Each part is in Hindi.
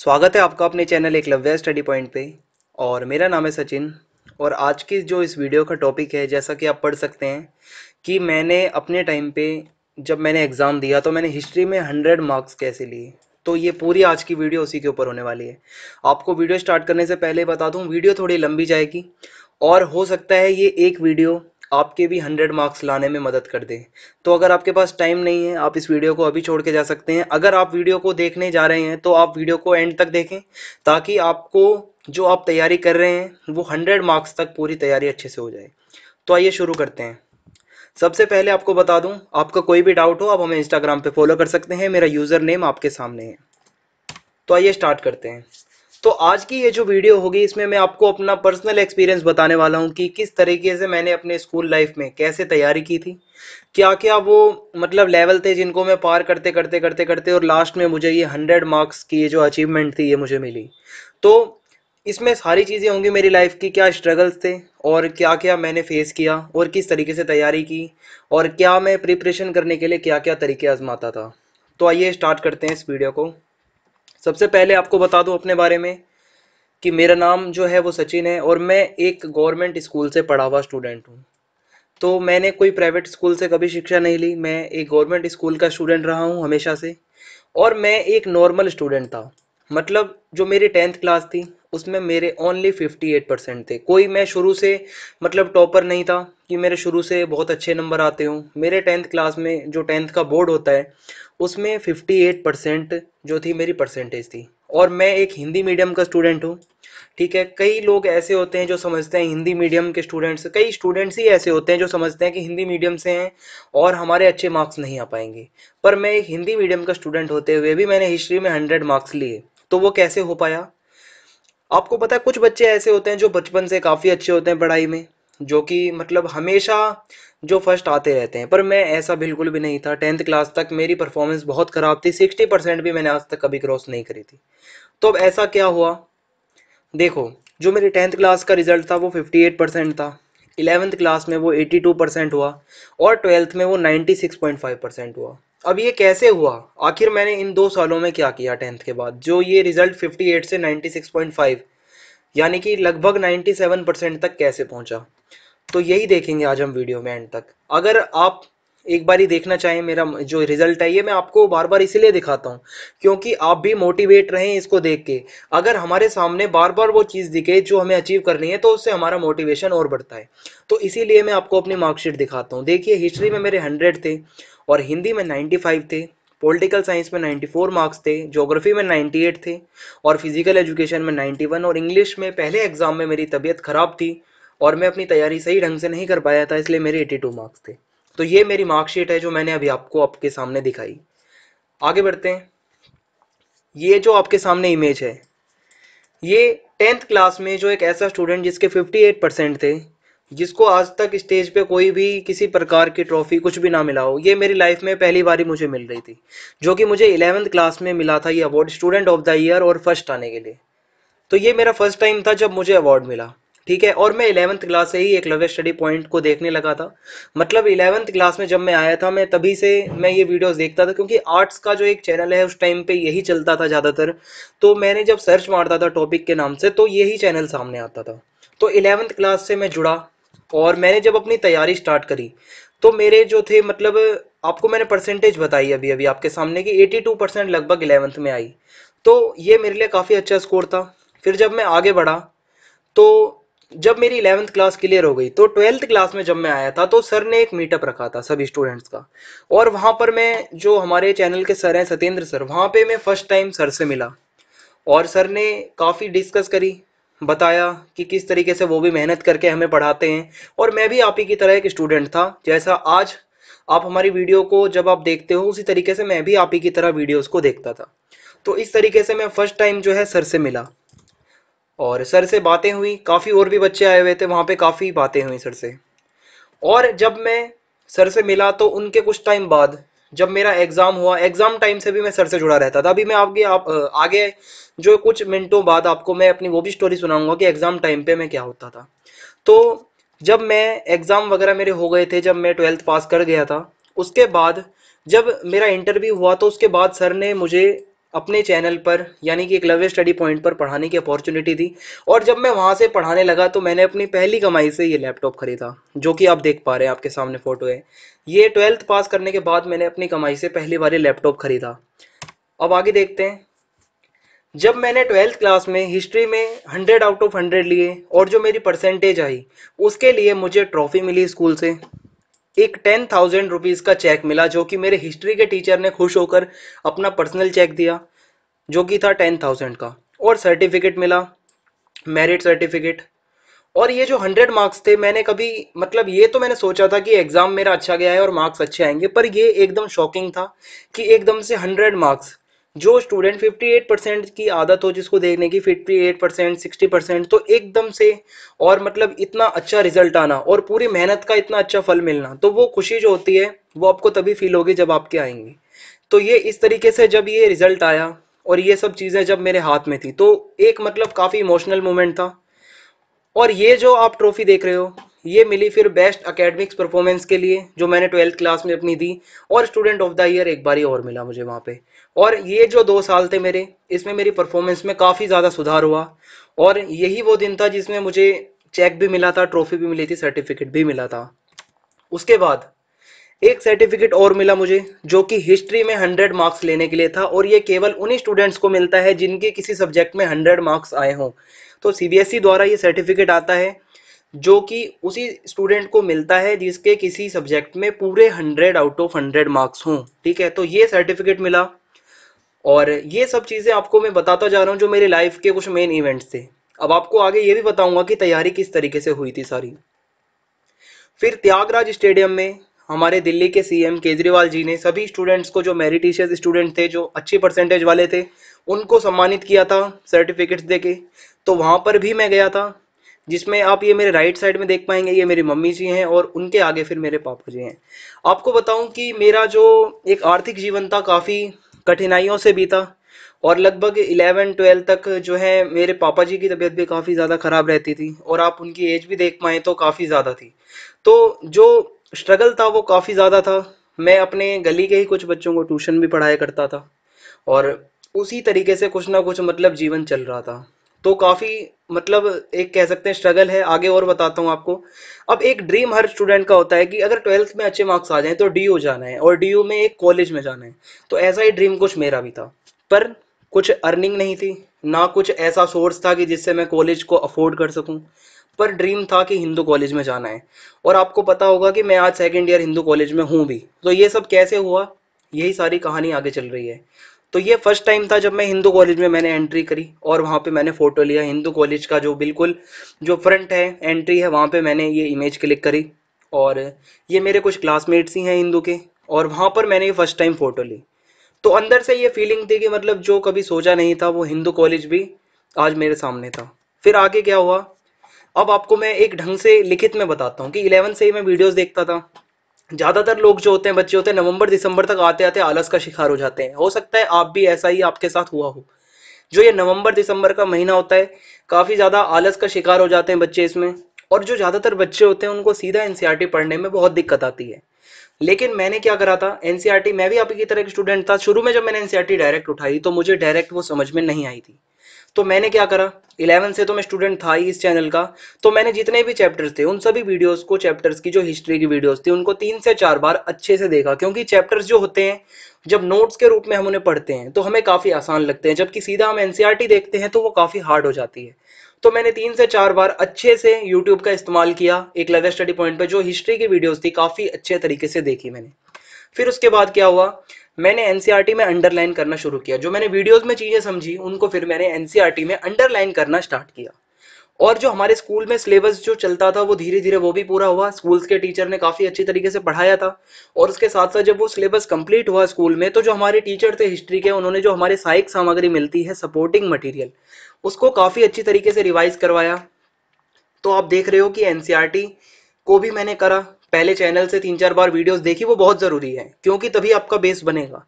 स्वागत है आपका अपने चैनल एक लव्य स्टडी पॉइंट पे और मेरा नाम है सचिन और आज की जो इस वीडियो का टॉपिक है जैसा कि आप पढ़ सकते हैं कि मैंने अपने टाइम पे जब मैंने एग्ज़ाम दिया तो मैंने हिस्ट्री में हंड्रेड मार्क्स कैसे लिए तो ये पूरी आज की वीडियो उसी के ऊपर होने वाली है आपको वीडियो स्टार्ट करने से पहले बता दूँ वीडियो थोड़ी लंबी जाएगी और हो सकता है ये एक वीडियो आपके भी हंड्रेड मार्क्स लाने में मदद कर दे तो अगर आपके पास टाइम नहीं है आप इस वीडियो को अभी छोड़ के जा सकते हैं अगर आप वीडियो को देखने जा रहे हैं तो आप वीडियो को एंड तक देखें ताकि आपको जो आप तैयारी कर रहे हैं वो हंड्रेड मार्क्स तक पूरी तैयारी अच्छे से हो जाए तो आइए शुरू करते हैं सबसे पहले आपको बता दूं आपका कोई भी डाउट हो आप हमें इंस्टाग्राम पे फॉलो कर सकते हैं मेरा यूज़र नेम आपके सामने है तो आइए स्टार्ट करते हैं तो आज की ये जो वीडियो होगी इसमें मैं आपको अपना पर्सनल एक्सपीरियंस बताने वाला हूँ कि किस तरीके से मैंने अपने स्कूल लाइफ में कैसे तैयारी की थी क्या क्या वो मतलब लेवल थे जिनको मैं पार करते करते करते करते और लास्ट में मुझे ये हंड्रेड मार्क्स की ये जो अचीवमेंट थी ये मुझे मिली तो इसमें सारी चीज़ें होंगी मेरी लाइफ की क्या स्ट्रगल्स थे और क्या क्या मैंने फेस किया और किस तरीके से तैयारी की और क्या मैं प्रिपरेशन करने के लिए क्या क्या तरीके आजमाता था तो आइए स्टार्ट करते हैं इस वीडियो को सबसे पहले आपको बता दूं अपने बारे में कि मेरा नाम जो है वो सचिन है और मैं एक गवर्नमेंट स्कूल से पढ़ा हुआ स्टूडेंट हूँ तो मैंने कोई प्राइवेट स्कूल से कभी शिक्षा नहीं ली मैं एक गवर्नमेंट स्कूल का स्टूडेंट रहा हूँ हमेशा से और मैं एक नॉर्मल स्टूडेंट था मतलब जो मेरी टेंथ क्लास थी उसमें मेरे ओनली फिफ्टी एट परसेंट थे कोई मैं शुरू से मतलब टॉपर नहीं था कि मेरे शुरू से बहुत अच्छे नंबर आते हों मेरे टेंथ क्लास में जो टेंथ का बोर्ड होता है उसमें फिफ्टी एट परसेंट जो थी मेरी परसेंटेज थी और मैं एक हिंदी मीडियम का स्टूडेंट हूँ ठीक है कई लोग ऐसे होते हैं जो समझते हैं हिंदी मीडियम के स्टूडेंट्स कई स्टूडेंट्स ही ऐसे होते हैं जो समझते हैं कि हिंदी मीडियम से हैं और हमारे अच्छे मार्क्स नहीं आ पाएंगे पर मैं एक हिंदी मीडियम का स्टूडेंट होते हुए भी मैंने हिस्ट्री में हंड्रेड मार्क्स लिए तो वो कैसे हो पाया आपको पता है कुछ बच्चे ऐसे होते हैं जो बचपन से काफ़ी अच्छे होते हैं पढ़ाई में जो कि मतलब हमेशा जो फर्स्ट आते रहते हैं पर मैं ऐसा बिल्कुल भी नहीं था टेंथ क्लास तक मेरी परफॉर्मेंस बहुत ख़राब थी सिक्सटी परसेंट भी मैंने आज तक कभी क्रॉस नहीं करी थी तो अब ऐसा क्या हुआ देखो जो मेरी टेंथ क्लास का रिजल्ट था वो फिफ्टी एट परसेंट था इलेवेंथ क्लास में वो एटी टू परसेंट हुआ और ट्वेल्थ में वो ninety six point five percent हुआ अब ये कैसे हुआ आखिर मैंने इन दो सालों में क्या किया टेंथ के बाद जो ये रिजल्ट एट से नाइन्टी सिक्स पॉइंट फाइव यानी कि लगभग नाइन्टी सेवन परसेंट तक कैसे पहुंचा तो यही देखेंगे आज हम वीडियो में एंड तक अगर आप एक बार ही देखना चाहें मेरा जो रिजल्ट है ये मैं आपको बार बार इसीलिए दिखाता हूँ क्योंकि आप भी मोटिवेट रहें इसको देख के अगर हमारे सामने बार बार वो चीज़ दिखे जो हमें अचीव करनी है तो उससे हमारा मोटिवेशन और बढ़ता है तो इसीलिए मैं आपको अपनी मार्कशीट दिखाता हूँ देखिए हिस्ट्री में मेरे हंड्रेड थे और हिंदी में नाइन्टी थे पॉलिटिकल साइंस में 94 मार्क्स थे ज्योग्राफी में 98 थे और फिजिकल एजुकेशन में 91 और इंग्लिश में पहले एग्जाम में मेरी तबीयत खराब थी और मैं अपनी तैयारी सही ढंग से नहीं कर पाया था इसलिए मेरे 82 मार्क्स थे तो ये मेरी मार्कशीट है जो मैंने अभी आपको आपके सामने दिखाई आगे बढ़ते हैं ये जो आपके सामने इमेज है ये टेंथ क्लास में जो एक ऐसा स्टूडेंट जिसके 58 परसेंट थे जिसको आज तक स्टेज पे कोई भी किसी प्रकार की ट्रॉफी कुछ भी ना मिला हो ये मेरी लाइफ में पहली बार ही मुझे मिल रही थी जो कि मुझे इलेवेंथ क्लास में मिला था ये award student of the year और फर्स्ट आने के लिए तो ये मेरा फर्स्ट टाइम था जब मुझे अवार्ड मिला ठीक है और मैं इलेवंथ क्लास से ही एक लव्य स्टडी पॉइंट को देखने लगा था मतलब इलेवंथ क्लास में जब मैं आया था मैं तभी से मैं ये वीडियोस देखता था क्योंकि आर्ट्स का जो एक चैनल है उस टाइम पे यही चलता था ज़्यादातर तो मैंने जब सर्च मारता था टॉपिक के नाम से तो यही चैनल सामने आता था तो इलेवंथ क्लास से मैं जुड़ा और मैंने जब अपनी तैयारी स्टार्ट करी तो मेरे जो थे मतलब आपको मैंने परसेंटेज बताई अभी अभी आपके सामने कि एटी परसेंट लगभग इलेवंथ में आई तो ये मेरे लिए काफ़ी अच्छा स्कोर था फिर जब मैं आगे बढ़ा तो जब मेरी इलेवंथ क्लास क्लियर हो गई तो ट्वेल्थ क्लास में जब मैं आया था तो सर ने एक मीटअप रखा था सभी स्टूडेंट्स का और वहाँ पर मैं जो हमारे चैनल के सर हैं सत्येंद्र सर वहाँ पे मैं फर्स्ट टाइम सर से मिला और सर ने काफ़ी डिस्कस करी बताया कि किस तरीके से वो भी मेहनत करके हमें पढ़ाते हैं और मैं भी आप ही की तरह एक स्टूडेंट था जैसा आज आप हमारी वीडियो को जब आप देखते हो उसी तरीके से मैं भी आप ही की तरह वीडियोज़ को देखता था तो इस तरीके से मैं फर्स्ट टाइम जो है सर से मिला और सर से बातें हुई काफ़ी और भी बच्चे आए हुए थे वहाँ पे काफ़ी बातें हुई सर से और जब मैं सर से मिला तो उनके कुछ टाइम बाद जब मेरा एग्ज़ाम हुआ एग्ज़ाम टाइम से भी मैं सर से जुड़ा रहता था अभी मैं आपके आप आगे जो कुछ मिनटों बाद आपको मैं अपनी वो भी स्टोरी सुनाऊंगा कि एग्ज़ाम टाइम पे मैं क्या होता था तो जब मैं एग्ज़ाम वगैरह मेरे हो गए थे जब मैं ट्वेल्थ पास कर गया था उसके बाद जब मेरा इंटरव्यू हुआ तो उसके बाद सर ने मुझे अपने चैनल पर यानी कि एक लव स्टडी पॉइंट पर पढ़ाने की अपॉर्चुनिटी दी और जब मैं वहाँ से पढ़ाने लगा तो मैंने अपनी पहली कमाई से ये लैपटॉप खरीदा जो कि आप देख पा रहे हैं आपके सामने फ़ोटो है ये ट्वेल्थ पास करने के बाद मैंने अपनी कमाई से पहली बार ये लैपटॉप खरीदा अब आगे देखते हैं जब मैंने ट्वेल्थ क्लास में हिस्ट्री में हंड्रेड आउट ऑफ हंड्रेड लिए और जो मेरी परसेंटेज आई उसके लिए मुझे ट्रॉफी मिली स्कूल से एक टेन थाउजेंड रुपीज का चेक मिला जो कि मेरे हिस्ट्री के टीचर ने खुश होकर अपना पर्सनल चेक दिया जो कि था टेन थाउजेंड का और सर्टिफिकेट मिला मेरिट सर्टिफिकेट और ये जो हंड्रेड मार्क्स थे मैंने कभी मतलब ये तो मैंने सोचा था कि एग्जाम मेरा अच्छा गया है और मार्क्स अच्छे आएंगे पर ये एकदम शॉकिंग था कि एकदम से हंड्रेड मार्क्स जो स्टूडेंट 58 परसेंट की आदत हो जिसको देखने की 58 परसेंट सिक्सटी परसेंट तो एकदम से और मतलब इतना अच्छा रिजल्ट आना और पूरी मेहनत का इतना अच्छा फल मिलना तो वो खुशी जो होती है वो आपको तभी फील होगी जब आपके आएंगी तो ये इस तरीके से जब ये रिजल्ट आया और ये सब चीज़ें जब मेरे हाथ में थी तो एक मतलब काफ़ी इमोशनल मोमेंट था और ये जो आप ट्रॉफी देख रहे हो ये मिली फिर बेस्ट अकेडमिक्स परफॉर्मेंस के लिए जो मैंने ट्वेल्थ क्लास में अपनी दी और स्टूडेंट ऑफ द ईयर एक बारी और मिला मुझे वहाँ पे और ये जो दो साल थे मेरे इसमें मेरी परफॉर्मेंस में काफ़ी ज़्यादा सुधार हुआ और यही वो दिन था जिसमें मुझे चेक भी मिला था ट्रॉफी भी मिली थी सर्टिफिकेट भी मिला था उसके बाद एक सर्टिफिकेट और मिला मुझे जो कि हिस्ट्री में हंड्रेड मार्क्स लेने के लिए था और ये केवल उन्हीं स्टूडेंट्स को मिलता है जिनके किसी सब्जेक्ट में हंड्रेड मार्क्स आए हों तो सी e द्वारा ये सर्टिफिकेट आता है जो कि उसी स्टूडेंट को मिलता है जिसके किसी सब्जेक्ट में पूरे hundred out of hundred marks हों ठीक है तो ये सर्टिफिकेट मिला और ये सब चीज़ें आपको मैं बताता जा रहा हूँ जो मेरे लाइफ के कुछ मेन इवेंट्स थे अब आपको आगे ये भी बताऊंगा कि तैयारी किस तरीके से हुई थी सारी फिर त्यागराज स्टेडियम में हमारे दिल्ली के सीएम केजरीवाल जी ने सभी स्टूडेंट्स को जो मेरिटिशियस स्टूडेंट थे जो अच्छी परसेंटेज वाले थे उनको सम्मानित किया था सर्टिफिकेट्स देके तो वहाँ पर भी मैं गया था जिसमें आप ये मेरे राइट साइड में देख पाएंगे ये मेरी मम्मी जी हैं और उनके आगे फिर मेरे पापा जी हैं आपको बताऊं कि मेरा जो एक आर्थिक जीवन था काफ़ी कठिनाइयों से बीता और लगभग इलेवन ट्वेल्व तक जो है मेरे पापा जी की तबीयत भी काफ़ी ज़्यादा ख़राब रहती थी और आप उनकी एज भी देख पाएँ तो काफ़ी ज़्यादा थी तो जो स्ट्रगल था वो काफ़ी ज़्यादा था मैं अपने गली के ही कुछ बच्चों को ट्यूशन भी पढ़ाया करता था और उसी तरीके से कुछ ना कुछ मतलब जीवन चल रहा था तो काफ़ी मतलब एक कह सकते हैं स्ट्रगल है आगे और बताता हूँ आपको अब एक ड्रीम हर स्टूडेंट का होता है कि अगर ट्वेल्थ में अच्छे मार्क्स आ जाए तो डी जाना है और डी में एक कॉलेज में जाना है तो ऐसा ही ड्रीम कुछ मेरा भी था पर कुछ अर्निंग नहीं थी ना कुछ ऐसा सोर्स था कि जिससे मैं कॉलेज को अफोर्ड कर सकूं पर ड्रीम था कि हिंदू कॉलेज में जाना है और आपको पता होगा कि मैं आज सेकेंड ईयर हिंदू कॉलेज में हूं भी तो ये सब कैसे हुआ यही सारी कहानी आगे चल रही है तो ये फर्स्ट टाइम था जब मैं हिंदू कॉलेज में मैंने एंट्री करी और वहाँ पे मैंने फ़ोटो लिया हिंदू कॉलेज का जो बिल्कुल जो फ्रंट है एंट्री है वहाँ पे मैंने ये इमेज क्लिक करी और ये मेरे कुछ क्लासमेट्स ही हैं हिंदू के और वहाँ पर मैंने ये फर्स्ट टाइम फ़ोटो ली तो अंदर से ये फीलिंग थी कि मतलब जो कभी सोचा नहीं था वो हिंदू कॉलेज भी आज मेरे सामने था फिर आगे क्या हुआ अब आपको मैं एक ढंग से लिखित में बताता हूँ कि इलेवन से ही मैं वीडियोज देखता था ज़्यादातर लोग जो होते हैं बच्चे होते हैं नवंबर दिसंबर तक आते आते आलस का शिकार हो जाते हैं हो सकता है आप भी ऐसा ही आपके साथ हुआ हो जो ये नवंबर दिसंबर का महीना होता है काफ़ी ज़्यादा आलस का शिकार हो जाते हैं बच्चे इसमें और जो ज़्यादातर बच्चे होते हैं उनको सीधा एन e पढ़ने में बहुत दिक्कत आती है लेकिन मैंने क्या करा था एनसीईआरटी e मैं भी आपकी तरह एक स्टूडेंट था शुरू में जब मैंने एन डायरेक्ट e उठाई तो मुझे डायरेक्ट वो समझ में नहीं आई थी तो मैंने क्या करा इलेवन से तो मैं स्टूडेंट था ही इस चैनल का तो मैंने जितने भी चैप्टर्स थे उन सभी वीडियोस को चैप्टर्स की जो हिस्ट्री की वीडियोस थी उनको तीन से चार बार अच्छे से देखा क्योंकि चैप्टर्स जो होते हैं जब नोट्स के रूप में हम उन्हें पढ़ते हैं तो हमें काफ़ी आसान लगते हैं जबकि सीधा हम एनसीआरटी e देखते हैं तो वो काफ़ी हार्ड हो जाती है तो मैंने तीन से चार बार अच्छे से यूट्यूब का इस्तेमाल किया एक लवे स्टडी पॉइंट पर जो हिस्ट्री की वीडियोज़ थी काफ़ी अच्छे तरीके से देखी मैंने फिर उसके बाद क्या हुआ मैंने एनसीईआरटी e में अंडरलाइन करना शुरू किया जो मैंने वीडियोस में चीज़ें समझी उनको फिर मैंने एनसीईआरटी e में अंडरलाइन करना स्टार्ट किया और जो हमारे स्कूल में सिलेबस जो चलता था वो धीरे धीरे वो भी पूरा हुआ स्कूल्स के टीचर ने काफ़ी अच्छी तरीके से पढ़ाया था और उसके साथ साथ जब वो सिलेबस कंप्लीट हुआ स्कूल में तो जो हमारे टीचर थे हिस्ट्री के उन्होंने जो हमारे सहायक सामग्री मिलती है सपोर्टिंग मटेरियल उसको काफ़ी अच्छी तरीके से रिवाइज करवाया तो आप देख रहे हो कि एनसीआरटी e को भी मैंने करा पहले चैनल से तीन चार बार वीडियोस देखी वो बहुत जरूरी है क्योंकि तभी आपका बेस बनेगा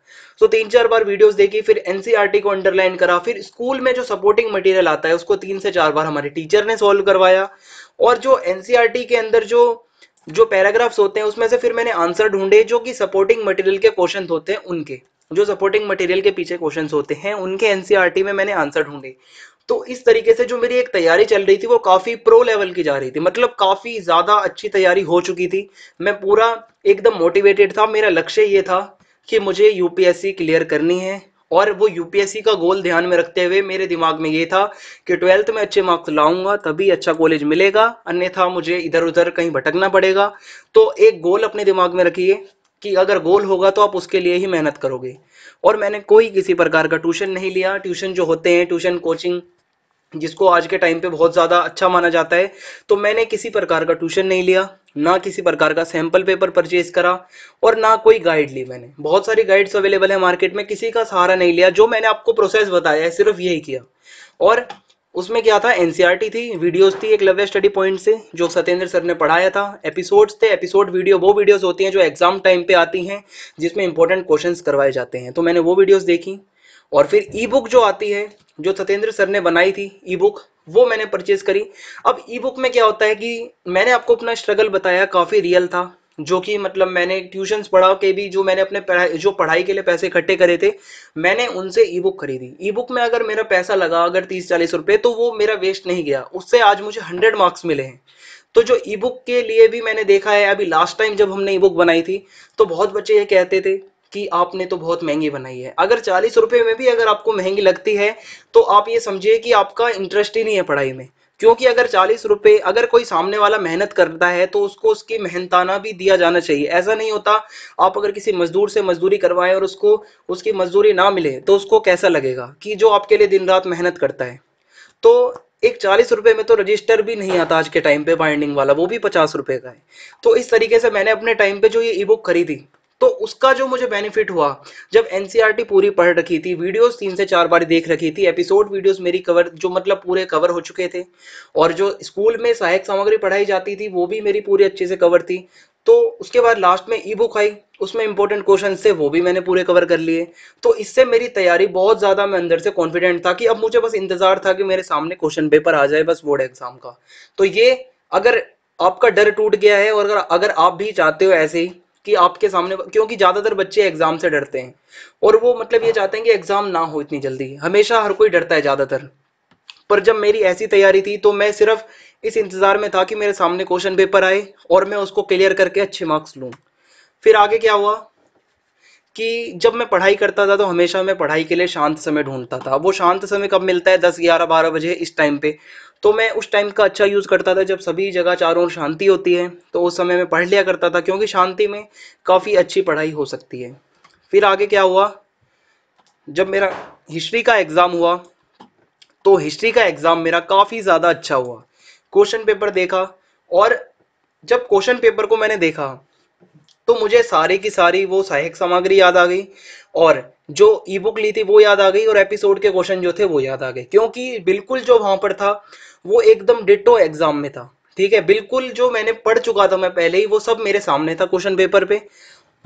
सो तो तीन चार बार वीडियोस देखी फिर एनसीईआरटी e को अंडरलाइन करा फिर स्कूल में जो सपोर्टिंग मटेरियल आता है उसको तीन से चार बार हमारे टीचर ने सॉल्व करवाया और जो एनसीईआरटी e के अंदर जो जो पैराग्राफ्स होते हैं उसमें से फिर मैंने आंसर ढूंढे जो कि सपोर्टिंग मटेरियल के क्वेश्चन होते हैं उनके जो सपोर्टिंग मटेरियल के पीछे क्वेश्चन होते हैं उनके एनसीईआरटी e में मैंने आंसर ढूंढे तो इस तरीके से जो मेरी एक तैयारी चल रही थी वो काफ़ी प्रो लेवल की जा रही थी मतलब काफ़ी ज़्यादा अच्छी तैयारी हो चुकी थी मैं पूरा एकदम मोटिवेटेड था मेरा लक्ष्य ये था कि मुझे यूपीएससी क्लियर करनी है और वो यूपीएससी का गोल ध्यान में रखते हुए मेरे दिमाग में ये था कि ट्वेल्थ में अच्छे मार्क्स लाऊंगा तभी अच्छा कॉलेज मिलेगा अन्यथा मुझे इधर उधर कहीं भटकना पड़ेगा तो एक गोल अपने दिमाग में रखिए कि अगर गोल होगा तो आप उसके लिए ही मेहनत करोगे और मैंने कोई किसी प्रकार का ट्यूशन नहीं लिया ट्यूशन जो होते हैं ट्यूशन कोचिंग जिसको आज के टाइम पे बहुत ज़्यादा अच्छा माना जाता है तो मैंने किसी प्रकार का ट्यूशन नहीं लिया ना किसी प्रकार का सैम्पल पेपर परचेज करा और ना कोई गाइड ली मैंने बहुत सारी गाइड्स अवेलेबल है मार्केट में किसी का सहारा नहीं लिया जो मैंने आपको प्रोसेस बताया है सिर्फ यही किया और उसमें क्या था एनसीईआरटी e थी वीडियोस थी एक लव्य स्टडी पॉइंट से जो सत्येंद्र सर ने पढ़ाया था एपिसोड्स थे एपिसोड वीडियो वो वीडियोस होती हैं जो एग्जाम टाइम पे आती हैं जिसमें इंपॉर्टेंट क्वेश्चंस करवाए जाते हैं तो मैंने वो वीडियोस देखी और फिर ई बुक जो आती है जो सत्येंद्र सर ने बनाई थी ई बुक वो मैंने परचेज करी अब ई बुक में क्या होता है कि मैंने आपको अपना स्ट्रगल बताया काफ़ी रियल था जो कि मतलब मैंने ट्यूशंस पढ़ा के भी जो मैंने अपने पढ़ा, जो पढ़ाई के लिए पैसे इकट्ठे करे थे मैंने उनसे ई बुक खरीदी ई बुक में अगर मेरा पैसा लगा अगर तीस चालीस रुपए तो वो मेरा वेस्ट नहीं गया उससे आज मुझे हंड्रेड मार्क्स मिले हैं तो जो ई बुक के लिए भी मैंने देखा है अभी लास्ट टाइम जब हमने ई बुक बनाई थी तो बहुत बच्चे ये कहते थे कि आपने तो बहुत महंगी बनाई है अगर चालीस रुपये में भी अगर आपको महंगी लगती है तो आप ये समझिए कि आपका इंटरेस्ट ही नहीं है पढ़ाई में क्योंकि अगर चालीस रुपए अगर कोई सामने वाला मेहनत करता है तो उसको उसकी मेहनताना भी दिया जाना चाहिए ऐसा नहीं होता आप अगर किसी मजदूर से मजदूरी करवाएं और उसको उसकी मजदूरी ना मिले तो उसको कैसा लगेगा कि जो आपके लिए दिन रात मेहनत करता है तो एक चालीस रुपए में तो रजिस्टर भी नहीं आता आज के टाइम पे बाइंडिंग वाला वो भी पचास रुपए का है तो इस तरीके से मैंने अपने टाइम पे जो ये ई बुक खरीदी तो उसका जो मुझे बेनिफिट हुआ जब एनसीआर e पूरी पढ़ रखी थी वीडियोस तीन से चार बार देख रखी थी एपिसोड वीडियोस मेरी कवर जो मतलब पूरे कवर हो चुके थे और जो स्कूल में सहायक सामग्री पढ़ाई जाती थी वो भी मेरी पूरी अच्छे से कवर थी तो उसके बाद लास्ट में ई बुक आई उसमें इंपॉर्टेंट क्वेश्चन थे वो भी मैंने पूरे कवर कर लिए तो इससे मेरी तैयारी बहुत ज़्यादा मैं अंदर से कॉन्फिडेंट था कि अब मुझे बस इंतजार था कि मेरे सामने क्वेश्चन पेपर आ जाए बस बोर्ड एग्जाम का तो ये अगर आपका डर टूट गया है और अगर आप भी चाहते हो ऐसे ही कि आपके सामने क्योंकि ज़्यादातर बच्चे एग्ज़ाम से डरते हैं और वो मतलब ये चाहते हैं कि एग्ज़ाम ना हो इतनी जल्दी हमेशा हर कोई डरता है ज़्यादातर पर जब मेरी ऐसी तैयारी थी तो मैं सिर्फ इस इंतज़ार में था कि मेरे सामने क्वेश्चन पेपर आए और मैं उसको क्लियर करके अच्छे मार्क्स लूँ फिर आगे क्या हुआ कि जब मैं पढ़ाई करता था तो हमेशा मैं पढ़ाई के लिए शांत समय ढूंढता था वो शांत समय कब मिलता है दस ग्यारह बारह बजे इस टाइम पे तो मैं उस टाइम का अच्छा यूज़ करता था जब सभी जगह चारों ओर शांति होती है तो उस समय मैं पढ़ लिया करता था क्योंकि शांति में काफ़ी अच्छी पढ़ाई हो सकती है फिर आगे क्या हुआ जब मेरा हिस्ट्री का एग्ज़ाम हुआ तो हिस्ट्री का एग्ज़ाम मेरा काफ़ी ज़्यादा अच्छा हुआ क्वेश्चन पेपर देखा और जब क्वेश्चन पेपर को मैंने देखा तो मुझे सारी की सारी वो सहायक सामग्री याद आ गई और जो ई बुक ली थी वो याद आ गई और एपिसोड के क्वेश्चन जो थे वो याद आ गए क्योंकि बिल्कुल जो वहां पर था वो एकदम डिटो एग्जाम में था ठीक है बिल्कुल जो मैंने पढ़ चुका था मैं पहले ही वो सब मेरे सामने था क्वेश्चन पेपर पे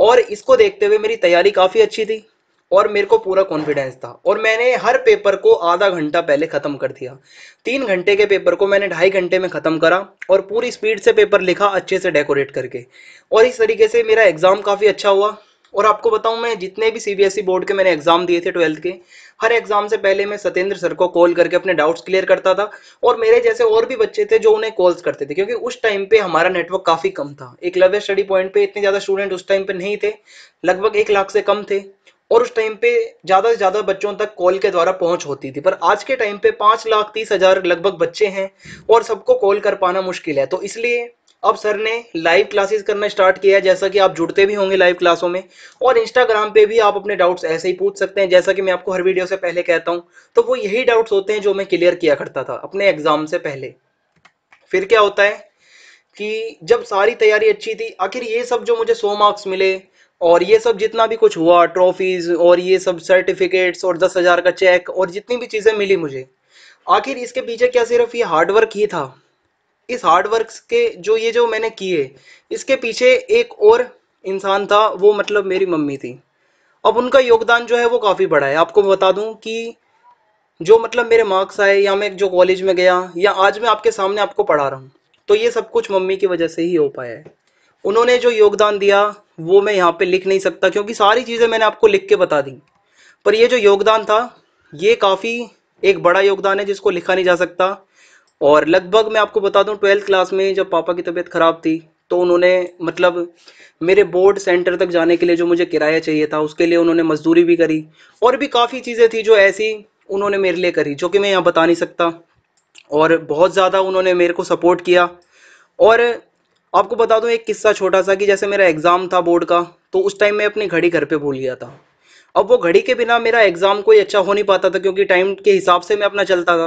और इसको देखते हुए मेरी तैयारी काफी अच्छी थी और मेरे को पूरा कॉन्फिडेंस था और मैंने हर पेपर को आधा घंटा पहले ख़त्म कर दिया तीन घंटे के पेपर को मैंने ढाई घंटे में ख़त्म करा और पूरी स्पीड से पेपर लिखा अच्छे से डेकोरेट करके और इस तरीके से मेरा एग्ज़ाम काफ़ी अच्छा हुआ और आपको बताऊं मैं जितने भी सीबीएसई बोर्ड e के मैंने एग्जाम दिए थे ट्वेल्थ के हर एग्जाम से पहले मैं सतेंद्र सर को कॉल करके अपने डाउट्स क्लियर करता था और मेरे जैसे और भी बच्चे थे जो उन्हें कॉल्स करते थे क्योंकि उस टाइम पे हमारा नेटवर्क काफी कम था एक लव्य स्टडी पॉइंट पे इतने ज्यादा स्टूडेंट उस टाइम पे नहीं थे लगभग एक लाख से कम थे और उस टाइम पे ज़्यादा से ज़्यादा बच्चों तक कॉल के द्वारा पहुंच होती थी पर आज के टाइम पे पाँच लाख तीस हज़ार लगभग बच्चे हैं और सबको कॉल कर पाना मुश्किल है तो इसलिए अब सर ने लाइव क्लासेस करना स्टार्ट किया है जैसा कि आप जुड़ते भी होंगे लाइव क्लासों में और इंस्टाग्राम पे भी आप अपने डाउट्स ऐसे ही पूछ सकते हैं जैसा कि मैं आपको हर वीडियो से पहले कहता हूँ तो वो यही डाउट्स होते हैं जो मैं क्लियर किया करता था अपने एग्जाम से पहले फिर क्या होता है कि जब सारी तैयारी अच्छी थी आखिर ये सब जो मुझे सौ मार्क्स मिले और ये सब जितना भी कुछ हुआ ट्रॉफीज और ये सब सर्टिफिकेट्स और दस हजार का चेक और जितनी भी चीजें मिली मुझे आखिर इसके पीछे क्या सिर्फ ये हार्डवर्क ही था इस हार्डवर्क के जो ये जो मैंने किए इसके पीछे एक और इंसान था वो मतलब मेरी मम्मी थी अब उनका योगदान जो है वो काफ़ी बड़ा है आपको बता दूं कि जो मतलब मेरे मार्क्स आए या मैं जो कॉलेज में गया या आज मैं आपके सामने आपको पढ़ा रहा हूँ तो ये सब कुछ मम्मी की वजह से ही हो पाया है उन्होंने जो योगदान दिया वो मैं यहाँ पे लिख नहीं सकता क्योंकि सारी चीज़ें मैंने आपको लिख के बता दी पर ये जो योगदान था ये काफ़ी एक बड़ा योगदान है जिसको लिखा नहीं जा सकता और लगभग मैं आपको बता दूं ट्वेल्थ क्लास में जब पापा की तबीयत ख़राब थी तो उन्होंने मतलब मेरे बोर्ड सेंटर तक जाने के लिए जो मुझे किराया चाहिए था उसके लिए उन्होंने मजदूरी भी करी और भी काफ़ी चीज़ें थी जो ऐसी उन्होंने मेरे लिए करी जो कि मैं यहाँ बता नहीं सकता और बहुत ज़्यादा उन्होंने मेरे को सपोर्ट किया और आपको बता दूं एक किस्सा छोटा सा कि जैसे मेरा एग्ज़ाम था बोर्ड का तो उस टाइम मैं अपनी घड़ी घर पे भूल गया था अब वो घड़ी के बिना मेरा एग्ज़ाम कोई अच्छा हो नहीं पाता था क्योंकि टाइम के हिसाब से मैं अपना चलता था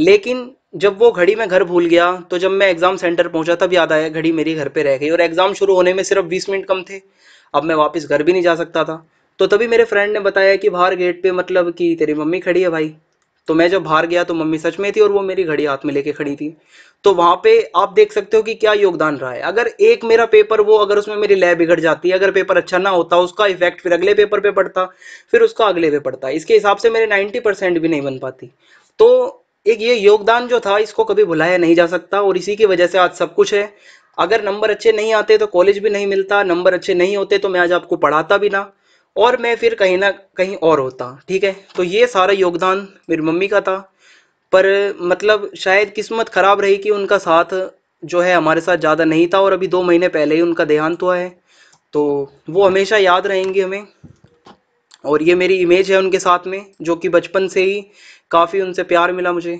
लेकिन जब वो घड़ी मैं घर भूल गया तो जब मैं एग्ज़ाम सेंटर पहुंचा तब याद आया घड़ी मेरी घर पे रह गई और एग्ज़ाम शुरू होने में सिर्फ बीस मिनट कम थे अब मैं वापस घर भी नहीं जा सकता था तो तभी मेरे फ्रेंड ने बताया कि बाहर गेट पे मतलब कि तेरी मम्मी खड़ी है भाई तो मैं जब बाहर गया तो मम्मी सच में थी और वो मेरी घड़ी हाथ में लेके खड़ी थी तो वहां पे आप देख सकते हो कि क्या योगदान रहा है अगर एक मेरा पेपर वो अगर उसमें मेरी लय बिगड़ जाती अगर पेपर अच्छा ना होता उसका इफेक्ट फिर अगले पेपर पे पड़ता फिर उसका अगले पे पड़ता इसके हिसाब से मेरे नाइन्टी परसेंट भी नहीं बन पाती तो एक ये योगदान जो था इसको कभी भुलाया नहीं जा सकता और इसी की वजह से आज सब कुछ है अगर नंबर अच्छे नहीं आते तो कॉलेज भी नहीं मिलता नंबर अच्छे नहीं होते तो मैं आज आपको पढ़ाता भी ना और मैं फिर कहीं ना कहीं और होता ठीक है तो ये सारा योगदान मेरी मम्मी का था पर मतलब शायद किस्मत ख़राब रही कि उनका साथ जो है हमारे साथ ज़्यादा नहीं था और अभी दो महीने पहले ही उनका देहांत हुआ है तो वो हमेशा याद रहेंगे हमें और ये मेरी इमेज है उनके साथ में जो कि बचपन से ही काफ़ी उनसे प्यार मिला मुझे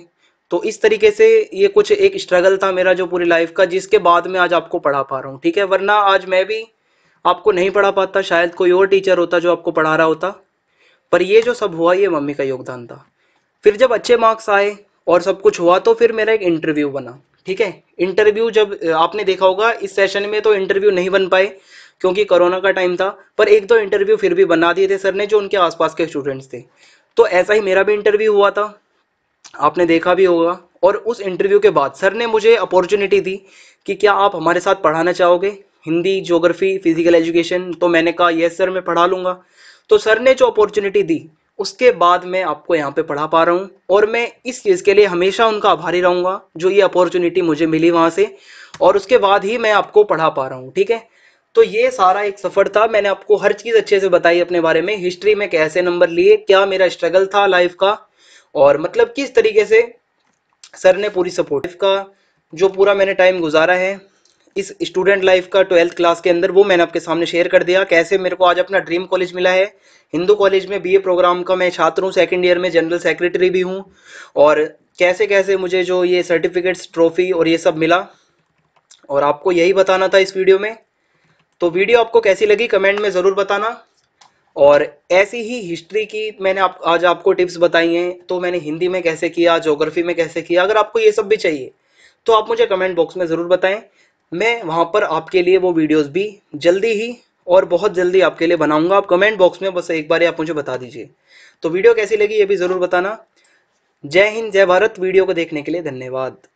तो इस तरीके से ये कुछ एक स्ट्रगल था मेरा जो पूरी लाइफ का जिसके बाद में आज आपको पढ़ा पा रहा हूँ ठीक है वरना आज मैं भी आपको नहीं पढ़ा पाता शायद कोई और टीचर होता जो आपको पढ़ा रहा होता पर ये जो सब हुआ ये मम्मी का योगदान था फिर जब अच्छे मार्क्स आए और सब कुछ हुआ तो फिर मेरा एक इंटरव्यू बना ठीक है इंटरव्यू जब आपने देखा होगा इस सेशन में तो इंटरव्यू नहीं बन पाए क्योंकि कोरोना का टाइम था पर एक दो इंटरव्यू फिर भी बना दिए थे सर ने जो उनके आसपास के स्टूडेंट्स थे तो ऐसा ही मेरा भी इंटरव्यू हुआ था आपने देखा भी होगा और उस इंटरव्यू के बाद सर ने मुझे अपॉर्चुनिटी दी कि क्या आप हमारे साथ पढ़ाना चाहोगे हिंदी ज्योग्राफी फिजिकल एजुकेशन तो मैंने कहा यस सर मैं पढ़ा लूँगा तो सर ने जो अपॉर्चुनिटी दी उसके बाद मैं आपको यहाँ पे पढ़ा पा रहा हूँ और मैं इस चीज़ के लिए हमेशा उनका आभारी रहूँगा जो ये अपॉर्चुनिटी मुझे मिली वहाँ से और उसके बाद ही मैं आपको पढ़ा पा रहा हूँ ठीक है तो ये सारा एक सफ़र था मैंने आपको हर चीज़ अच्छे से बताई अपने बारे में हिस्ट्री में कैसे नंबर लिए क्या मेरा स्ट्रगल था लाइफ का और मतलब किस तरीके से सर ने पूरी सपोर्ट का जो पूरा मैंने टाइम गुजारा है इस स्टूडेंट लाइफ का ट्वेल्थ क्लास के अंदर वो मैंने आपके सामने शेयर कर दिया कैसे मेरे को आज अपना ड्रीम कॉलेज मिला है हिंदू कॉलेज में बीए प्रोग्राम का मैं छात्र हूँ सेकेंड ईयर में जनरल सेक्रेटरी भी हूँ और कैसे कैसे मुझे जो ये सर्टिफिकेट्स ट्रॉफी और ये सब मिला और आपको यही बताना था इस वीडियो में तो वीडियो आपको कैसी लगी कमेंट में ज़रूर बताना और ऐसी ही हिस्ट्री की मैंने आप आज आपको टिप्स बताई हैं तो मैंने हिंदी में कैसे किया जोग्राफी में कैसे किया अगर आपको ये सब भी चाहिए तो आप मुझे कमेंट बॉक्स में ज़रूर बताएं मैं वहाँ पर आपके लिए वो वीडियोस भी जल्दी ही और बहुत जल्दी आपके लिए बनाऊंगा आप कमेंट बॉक्स में बस एक बार आप मुझे बता दीजिए तो वीडियो कैसी लगी ये भी ज़रूर बताना जय हिंद जय भारत वीडियो को देखने के लिए धन्यवाद